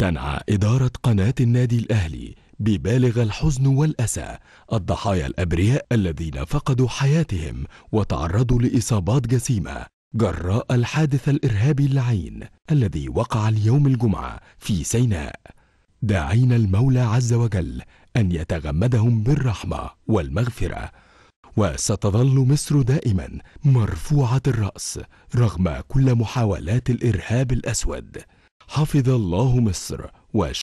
تنعى إدارة قناة النادي الأهلي ببالغ الحزن والأسى الضحايا الأبرياء الذين فقدوا حياتهم وتعرضوا لإصابات جسيمة جراء الحادث الإرهابي اللعين الذي وقع اليوم الجمعة في سيناء داعين المولى عز وجل أن يتغمدهم بالرحمة والمغفرة وستظل مصر دائما مرفوعة الرأس رغم كل محاولات الإرهاب الأسود حفظ الله مصر وش